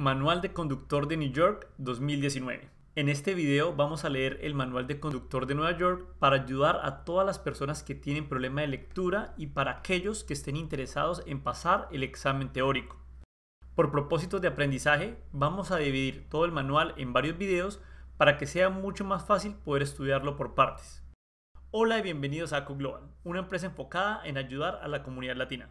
Manual de Conductor de New York 2019. En este video vamos a leer el Manual de Conductor de Nueva York para ayudar a todas las personas que tienen problema de lectura y para aquellos que estén interesados en pasar el examen teórico. Por propósitos de aprendizaje, vamos a dividir todo el manual en varios videos para que sea mucho más fácil poder estudiarlo por partes. Hola y bienvenidos a Global, una empresa enfocada en ayudar a la comunidad latina.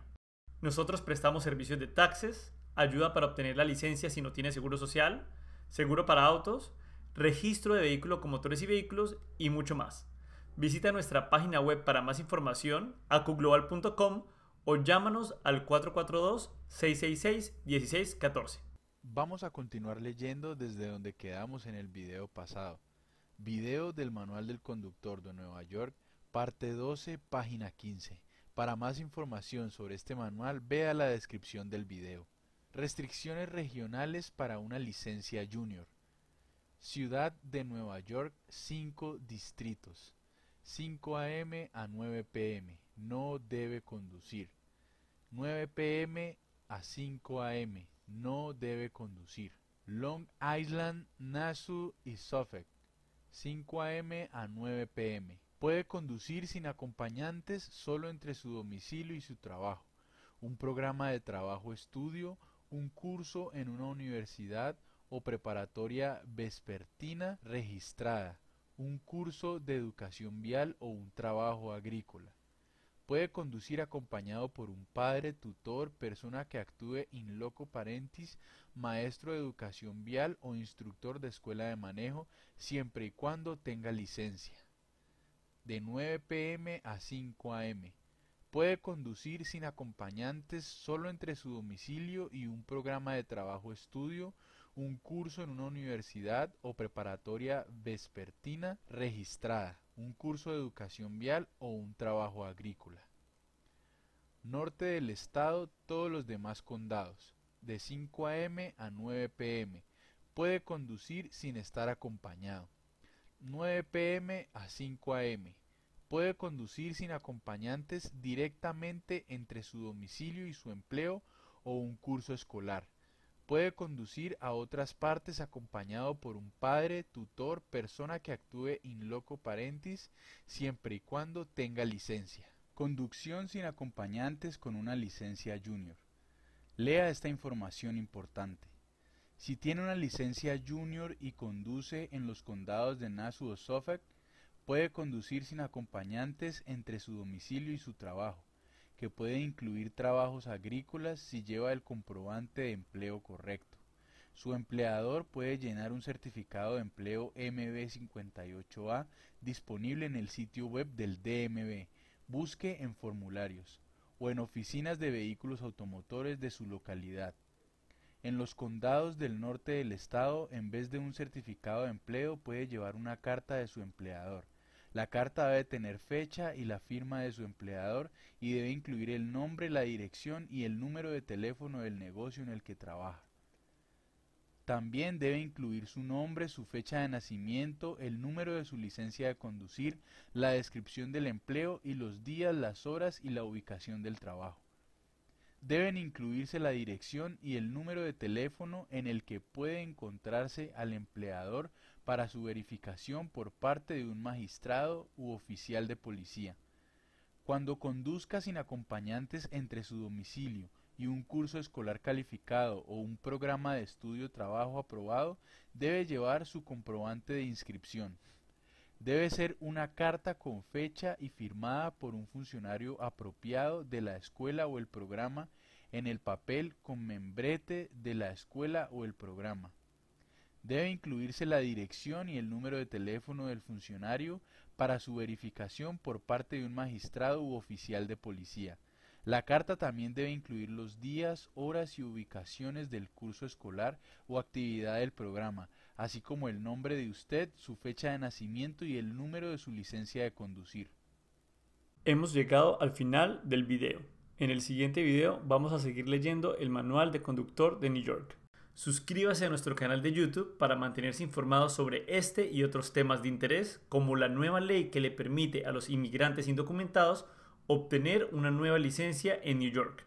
Nosotros prestamos servicios de taxes, ayuda para obtener la licencia si no tiene seguro social, seguro para autos, registro de vehículo con motores y vehículos y mucho más. Visita nuestra página web para más información acuglobal.com o llámanos al 442-666-1614. Vamos a continuar leyendo desde donde quedamos en el video pasado. Video del Manual del Conductor de Nueva York, parte 12, página 15. Para más información sobre este manual, vea la descripción del video. Restricciones regionales para una licencia junior. Ciudad de Nueva York, 5 distritos. 5 a.m. a 9 p.m. No debe conducir. 9 p.m. a 5 a.m. No debe conducir. Long Island, Nassau y Suffolk. 5 a.m. a 9 p.m. Puede conducir sin acompañantes solo entre su domicilio y su trabajo. Un programa de trabajo estudio un curso en una universidad o preparatoria vespertina registrada, un curso de educación vial o un trabajo agrícola. Puede conducir acompañado por un padre, tutor, persona que actúe in loco parentis, maestro de educación vial o instructor de escuela de manejo, siempre y cuando tenga licencia. De 9 pm a 5 am Puede conducir sin acompañantes solo entre su domicilio y un programa de trabajo-estudio, un curso en una universidad o preparatoria vespertina registrada, un curso de educación vial o un trabajo agrícola. Norte del estado, todos los demás condados, de 5 a.m. a 9 p.m. Puede conducir sin estar acompañado. 9 p.m. a 5 a.m puede conducir sin acompañantes directamente entre su domicilio y su empleo o un curso escolar. Puede conducir a otras partes acompañado por un padre, tutor, persona que actúe in loco parentis, siempre y cuando tenga licencia. Conducción sin acompañantes con una licencia junior. Lea esta información importante. Si tiene una licencia junior y conduce en los condados de Nassau o Suffolk, Puede conducir sin acompañantes entre su domicilio y su trabajo, que puede incluir trabajos agrícolas si lleva el comprobante de empleo correcto. Su empleador puede llenar un certificado de empleo MB58A disponible en el sitio web del DMV. Busque en formularios o en oficinas de vehículos automotores de su localidad. En los condados del norte del estado, en vez de un certificado de empleo, puede llevar una carta de su empleador. La carta debe tener fecha y la firma de su empleador y debe incluir el nombre, la dirección y el número de teléfono del negocio en el que trabaja. También debe incluir su nombre, su fecha de nacimiento, el número de su licencia de conducir, la descripción del empleo y los días, las horas y la ubicación del trabajo. Deben incluirse la dirección y el número de teléfono en el que puede encontrarse al empleador para su verificación por parte de un magistrado u oficial de policía. Cuando conduzca sin acompañantes entre su domicilio y un curso escolar calificado o un programa de estudio trabajo aprobado, debe llevar su comprobante de inscripción. Debe ser una carta con fecha y firmada por un funcionario apropiado de la escuela o el programa en el papel con membrete de la escuela o el programa. Debe incluirse la dirección y el número de teléfono del funcionario para su verificación por parte de un magistrado u oficial de policía. La carta también debe incluir los días, horas y ubicaciones del curso escolar o actividad del programa, así como el nombre de usted, su fecha de nacimiento y el número de su licencia de conducir. Hemos llegado al final del video. En el siguiente video vamos a seguir leyendo el Manual de Conductor de New York. Suscríbase a nuestro canal de YouTube para mantenerse informado sobre este y otros temas de interés, como la nueva ley que le permite a los inmigrantes indocumentados obtener una nueva licencia en New York.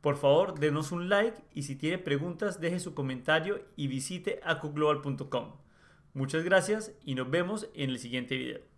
Por favor, denos un like y si tiene preguntas, deje su comentario y visite acuglobal.com. Muchas gracias y nos vemos en el siguiente video.